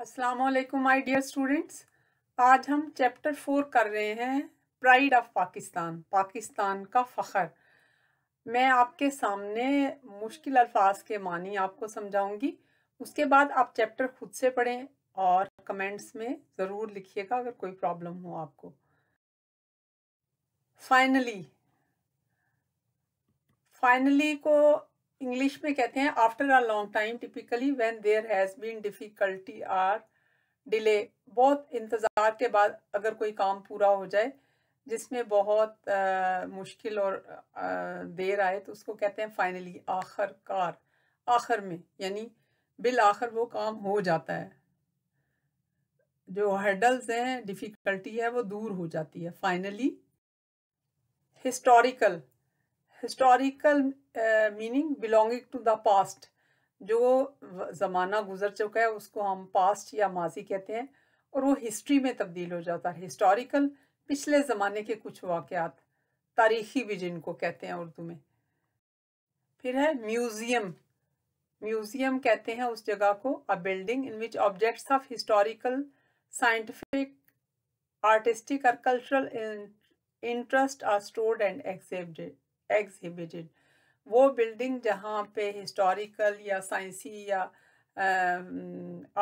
Aslam my dear students आज हम chapter four कर रहे हैं प्राइड ऑफ पाकिस्तान पाकिस्तान का फ़खर मैं आपके सामने मुश्किल अल्फाज के मानी आपको समझाऊंगी उसके बाद आप चैप्टर खुद से पढ़ें और कमेंट्स में ज़रूर लिखिएगा अगर कोई प्रॉब्लम हो आपको फाइनली फाइनली को इंग्लिश में कहते हैं after a long time typically when there has been difficulty or delay बहुत इंतज़ार के बाद अगर कोई काम पूरा हो जाए जिसमें बहुत आ, मुश्किल और आ, देर आए तो उसको कहते हैं फाइनली आखिरकार आखिर में यानी बिल आखिर वो काम हो जाता है जो हर्डल्स हैं डिफ़िकल्टी है वो दूर हो जाती है finally historical historical meaning belonging to the past जो ज़माना गुजर चुका है उसको हम पास्ट या माजी कहते हैं और वो हिस्ट्री में तब्दील हो जाता है हिस्टोरिकल पिछले ज़माने के कुछ वाक़ात तारीखी भी जिनको कहते हैं उर्दू में फिर है म्यूज़ियम म्यूज़ियम कहते हैं उस जगह को a building in which objects of historical scientific artistic or cultural interest are stored and exhibited exhibited वो बिल्डिंग जहाँ पे हिस्टोरिकल या साइंसी या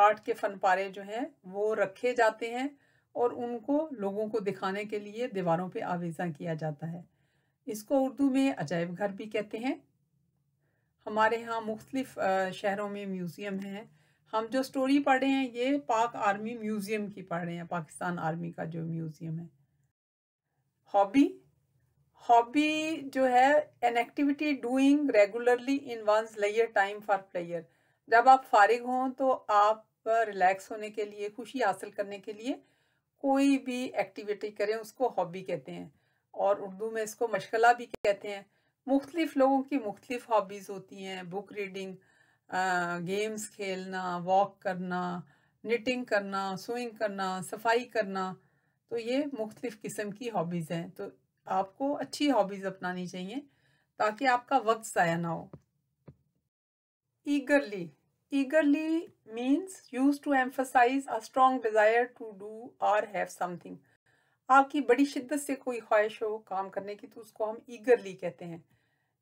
आर्ट के फ़न पारे जो हैं वो रखे जाते हैं और उनको लोगों को दिखाने के लिए दीवारों पे आवेजा किया जाता है इसको उर्दू में अजायब घर भी कहते हैं हमारे यहाँ मुख्तलिफ शहरों में म्यूज़ियम हैं हम जो स्टोरी पढ़े हैं ये पाक आर्मी म्यूज़ियम की पढ़ रहे हैं पाकिस्तान आर्मी का जो म्यूज़ियम है हॉबी हॉबी जो है an activity doing regularly in one's लेयर टाइम फॉर प्लेयर जब आप फारिग हों तो आप रिलैक्स होने के लिए खुशी हासिल करने के लिए कोई भी एक्टिविटी करें उसको हॉबी कहते हैं और उर्दू में इसको मशगला भी कहते हैं मुख्तलिफ लोगों की मुख्तलिफ हॉबीज़ होती हैं बुक रीडिंग गेम्स खेलना वॉक करना निटिंग करना स्विंग करना सफाई करना तो ये मुख्तलिफ़ किस्म की हॉबीज़ हैं तो आपको अच्छी हॉबीज अपनानी चाहिए ताकि आपका वक्त ज़ाया ना हो eagerly eagerly means use to emphasize a strong desire to do or have something आपकी बड़ी शिद्दत से कोई ख्वाहिश हो काम करने की तो उसको हम ईगरली कहते हैं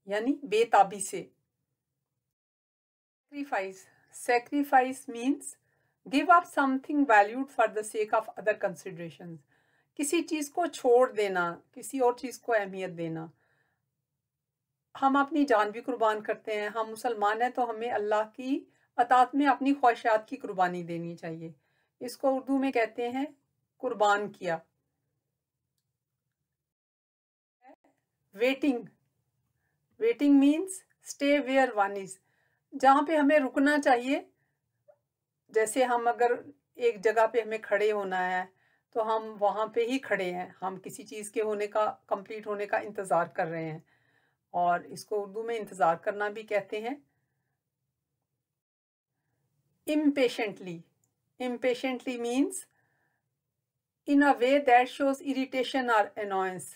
यानी बेताबी से sacrifice sacrifice means give up something valued for the sake of other considerations किसी चीज़ को छोड़ देना किसी और चीज़ को अहमियत देना हम अपनी जान भी कुर्बान करते हैं हम मुसलमान हैं तो हमें अल्लाह की अतात में अपनी ख्वाहिशात की कुर्बानी देनी चाहिए इसको उर्दू में कहते हैं कुर्बान किया waiting waiting means stay where one is जहाँ पे हमें रुकना चाहिए जैसे हम अगर एक जगह पे हमें खड़े होना है तो हम वहाँ पे ही खड़े हैं हम किसी चीज़ के होने का कंप्लीट होने का इंतज़ार कर रहे हैं और इसको उर्दू में इंतज़ार करना भी कहते हैं impatiently impatiently means in a way that shows irritation or annoyance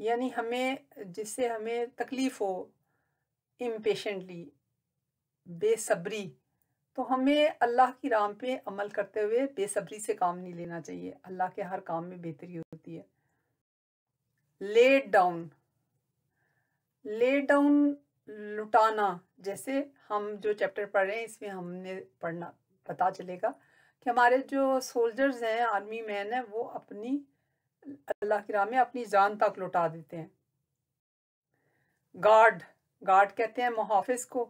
यानी हमें जिससे हमें तकलीफ़ हो इम्पेशेंटली बेसब्री तो हमें अल्लाह की राम पे अमल करते हुए बेसब्री से काम नहीं लेना चाहिए अल्लाह के हर काम में बेहतरी होती है लेट डाउन लेट डाउन लुटाना जैसे हम जो चैप्टर पढ़ रहे हैं इसमें हमने पढ़ना पता चलेगा कि हमारे जो सोल्जर्स हैं आर्मी मैन हैं वो अपनी अल्लाह की राम में अपनी जान तक लुटा देते हैं गार्ड गार्ड कहते हैं मुहाफिज को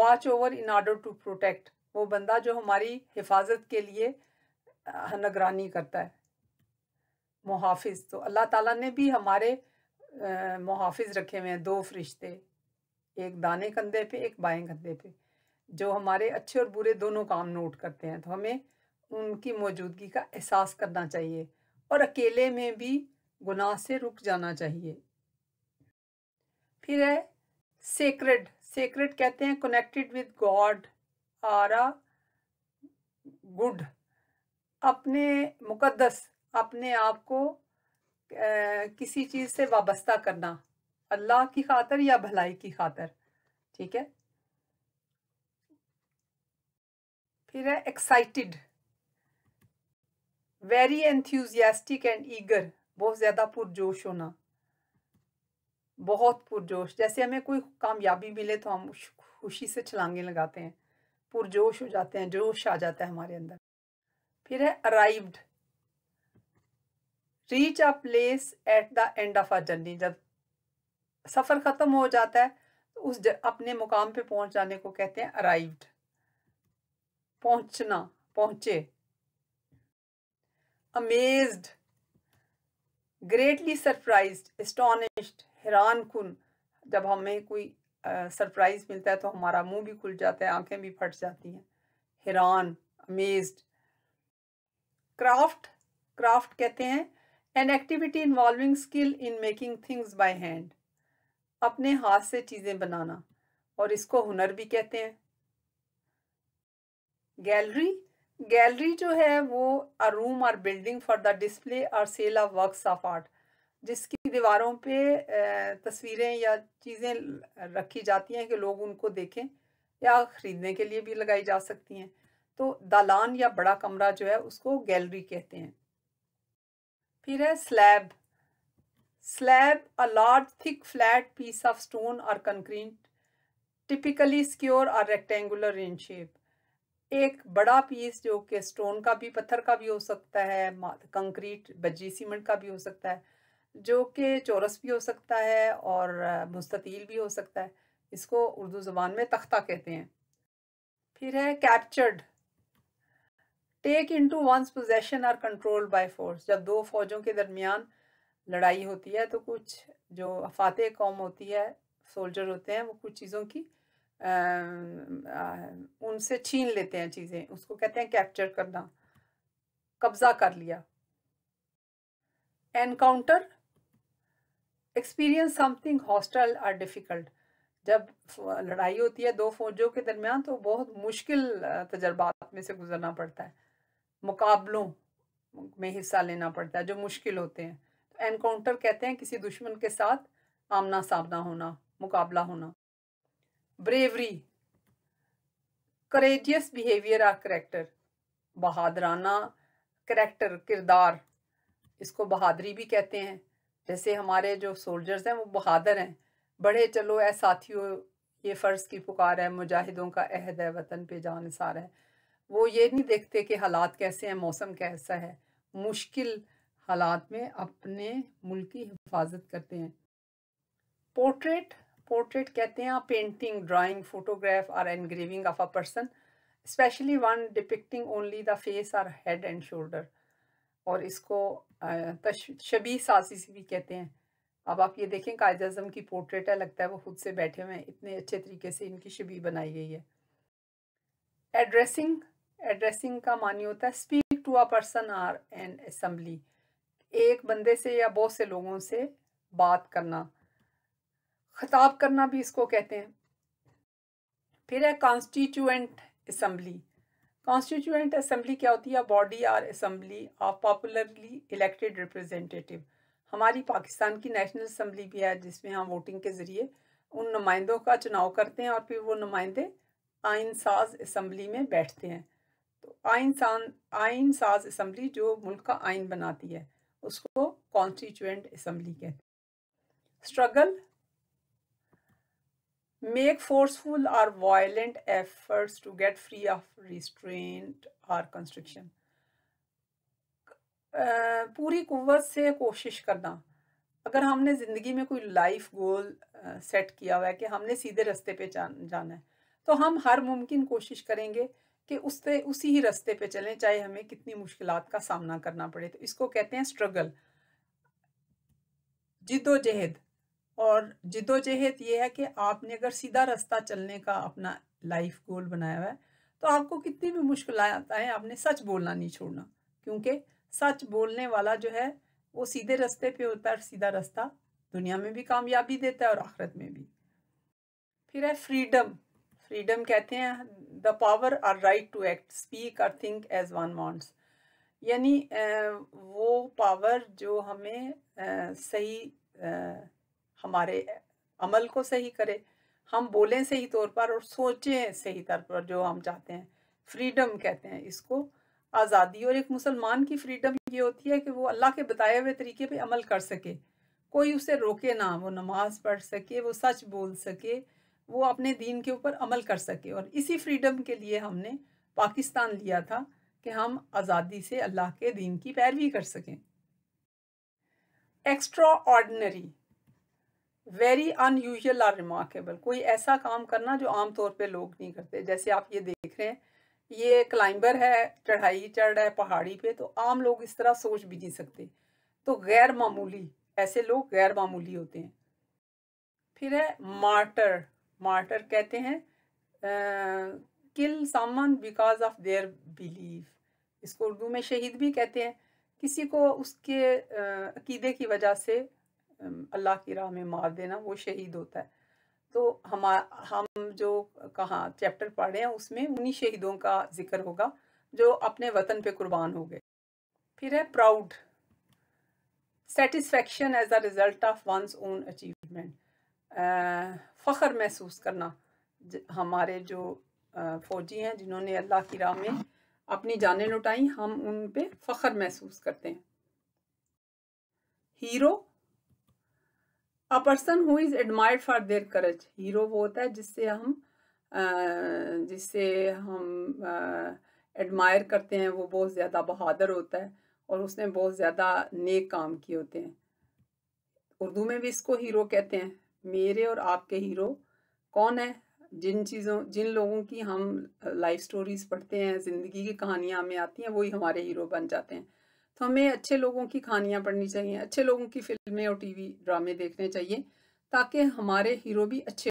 watch over in order to protect वो बंदा जो हमारी हिफाजत के लिए निगरानी करता है मुहाफिज तो अल्लाह ताला ने भी हमारे मुहाफिज रखे हुए हैं दो फरिश्ते एक दाने कंधे पे एक बाएं कंधे पे जो हमारे अच्छे और बुरे दोनों काम नोट करते हैं तो हमें उनकी मौजूदगी का एहसास करना चाहिए और अकेले में भी गुनाह से रुक जाना चाहिए फिर है सेक्रेड सेक्रेड कहते हैं connected with God or a good अपने मुकद्दस अपने आप को किसी चीज़ से वाबस्ता करना अल्लाह की खातर या भलाई की खातर ठीक है फिर है excited very enthusiastic and eager बहुत ज़्यादा पुरजोश होना बहुत पुरजोश जैसे हमें कोई कामयाबी मिले तो हम खुशी से छलांगे लगाते हैं पुरजोश हो जाते हैं जोश आ जाता है हमारे अंदर फिर है arrived reach a place at the end of a journey जब सफ़र ख़त्म हो जाता है तो उस अपने मुकाम पे पहुंच जाने को कहते हैं अराइव्ड पहुंचना पहुंचे अमेज्ड ग्रेटली सरप्राइज एस्टोनिश्ड हैरान कन जब हमें कोई सरप्राइज़ मिलता है तो हमारा मुंह भी खुल जाता है आंखें भी फट जाती हैं हैरान अमेज्ड क्राफ्ट क्राफ्ट कहते हैं an activity involving skill in making things by hand अपने हाथ से चीज़ें बनाना और इसको हुनर भी कहते हैं गैलरी गैलरी जो है वो a room or building for the display or sale of works of art जिसकी दीवारों पे तस्वीरें या चीज़ें रखी जाती हैं कि लोग उनको देखें या ख़रीदने के लिए भी लगाई जा सकती हैं तो दालान या बड़ा कमरा जो है उसको गैलरी कहते हैं फिर है slab slab a large thick flat piece of stone or concrete typically square or rectangular in shape एक बड़ा पीस जो कि स्टोन का भी पत्थर का भी हो सकता है कंक्रीट बजी सीमेंट का भी हो सकता है जो कि चौरस भी हो सकता है और मुस्ततील भी हो सकता है इसको उर्दू ज़बान में तख्ता कहते हैं फिर है captured take into one's possession or control by force जब दो फौजों के दरमियान लड़ाई होती है तो कुछ जो फातह कौम होती है सोल्जर होते हैं वो कुछ चीज़ों की उनसे छीन लेते हैं चीज़ें उसको कहते हैं कैप्चर करना कब्ज़ा कर लिया encounter experience something hostile or difficult जब लड़ाई होती है दो फौजों के दरमियान तो बहुत मुश्किल तजर्बात में से गुजरना पड़ता है मुकाबलों में हिस्सा लेना पड़ता है जो मुश्किल होते हैं तो एनकाउंटर कहते हैं किसी दुश्मन के साथ आमना सामना होना मुकाबला होना bravery courageous behaviour or character बहादराना करेक्टर किरदार इसको बहादरी भी कहते हैं जैसे हमारे जो सोल्जर्स हैं वो बहादुर हैं बड़े चलो ए साथियों ये फ़र्ज़ की पुकार है मुजाहिदों का अहद है वतन पे जान सार है वो ये नहीं देखते कि हालात कैसे हैं मौसम कैसा है मुश्किल हालात में अपने मुल्क की हिफाजत करते हैं पोर्ट्रेट पोर्ट्रेट कहते हैं painting drawing photograph or engraving of a person especially one depicting only the face or head and shoulder और इसको शबी साजिश भी कहते हैं अब आप ये देखें कायद अजम की पोर्ट्रेट है लगता है वो खुद से बैठे हुए हैं इतने अच्छे तरीके से इनकी शबी बनाई गई है एड्रेसिंग एड्रेसिंग का मानी होता है speak to a person or an assembly एक बंदे से या बहुत से लोगों से बात करना खताब करना भी इसको कहते हैं फिर है कॉन्स्टिट्यूएंट असम्बली कॉन्स्टिट्यूएंट असेंबली क्या होती है body or assembly of popularly elected representative हमारी पाकिस्तान की नेशनल असम्बली भी है जिसमें हम वोटिंग के ज़रिए उन नुमाइंदों का चुनाव करते हैं और फिर वो नुमाइंदे आइन साज असम्बली में बैठते हैं तो आइन सान आइन साज असम्बली जो मुल्क का आइन बनाती है उसको कॉन्स्टिट्यूंट असम्बली कहते हैं struggle make forceful or violent efforts to get free of restraint or constriction पूरी कुवत से कोशिश करना अगर हमने ज़िंदगी में कोई लाइफ गोल सेट किया हुआ है कि हमने सीधे रास्ते पे जाना है तो हम हर मुमकिन कोशिश करेंगे कि पर उसी ही रास्ते पे चलें चाहे हमें कितनी मुश्किल का सामना करना पड़े तो इसको कहते हैं स्ट्रगल जिदोजहद और जिदोजहद ये है कि आपने अगर सीधा रास्ता चलने का अपना लाइफ गोल बनाया हुआ है तो आपको कितनी भी मुश्किल है आपने सच बोलना नहीं छोड़ना क्योंकि सच बोलने वाला जो है वो सीधे रास्ते पे होता है सीधा रास्ता दुनिया में भी कामयाबी देता है और आखिरत में भी फिर है फ्रीडम फ्रीडम कहते हैं the power or right to act speak or think as one wants यानी वो पावर जो हमें सही हमारे अमल को सही करे हम बोलें सही तौर पर और सोचें सही तौर पर जो हम चाहते हैं फ्रीडम कहते हैं इसको आज़ादी और एक मुसलमान की फ्रीडम ये होती है कि वो अल्लाह के बताए हुए तरीके पे अमल कर सके कोई उसे रोके ना वो नमाज पढ़ सके वो सच बोल सके वो अपने दीन के ऊपर अमल कर सके और इसी फ्रीडम के लिए हमने पाकिस्तान लिया था कि हम आज़ादी से अल्लाह के दीन की पैरवी कर सकें extraordinary very unusual or remarkable कोई ऐसा काम करना जो आम तौर पे लोग नहीं करते जैसे आप ये देख रहे हैं ये क्लाइंबर है चढ़ाई चढ़ रहा है पहाड़ी पे तो आम लोग इस तरह सोच भी नहीं सकते तो गैर मामूली ऐसे लोग गैर मामूली होते हैं फिर है मार्टर मार्टर कहते हैं kill someone because of their belief इसको उर्दू में शहीद भी कहते हैं किसी को उसके अकीदे की वजह से अल्लाह की राह में मार देना वो शहीद होता है तो हम हम जो कहा चैप्टर पढ़े हैं उसमें उन्हीं शहीदों का जिक्र होगा जो अपने वतन पे कुर्बान हो गए फिर है proud satisfaction as a result of one's own achievement फ़ख्र महसूस करना हमारे जो फ़ौजी हैं जिन्होंने अल्लाह की राह में अपनी जानें लुटाई हम उन पे फ़ख्र महसूस करते हैं hero a person who is admired for their courage hero वो होता है जिससे हम जिससे हम एडमायर करते हैं वो बहुत ज़्यादा बहादुर होता है और उसने बहुत ज़्यादा नेक काम किए होते हैं उर्दू में भी इसको हीरो कहते हैं मेरे और आपके हीरो कौन है जिन चीज़ों जिन लोगों की हम लाइफ स्टोरीज़ पढ़ते हैं ज़िंदगी की कहानियाँ हमें आती हैं वही हमारे हीरो बन जाते हैं तो हमें अच्छे लोगों की कहानियाँ पढ़नी चाहिए अच्छे लोगों की फिल्में और टीवी ड्रामे देखने चाहिए ताकि हमारे हीरो भी अच्छे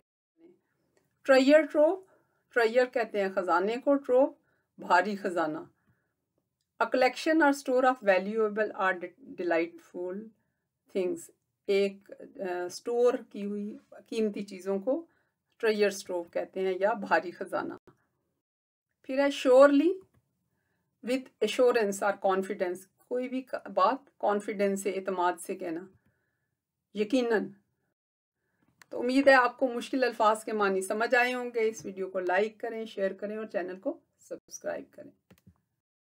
ट्रैयर ट्रोव ट्रैयर कहते हैं ख़जाने को ट्रोव भारी ख़जाना a collection or store of valuable or delightful things एक स्टोर uh, की हुई कीमती चीज़ों को ट्रैयर स्टोव कहते हैं या भारी खजाना फिर है surely with assurance or confidence कोई भी बात कॉन्फिडेंस से अतमाद से कहना यकीनन तो उम्मीद है आपको मुश्किल अल्फाज के मानी समझ आए होंगे इस वीडियो को लाइक करें शेयर करें और चैनल को सब्सक्राइब करें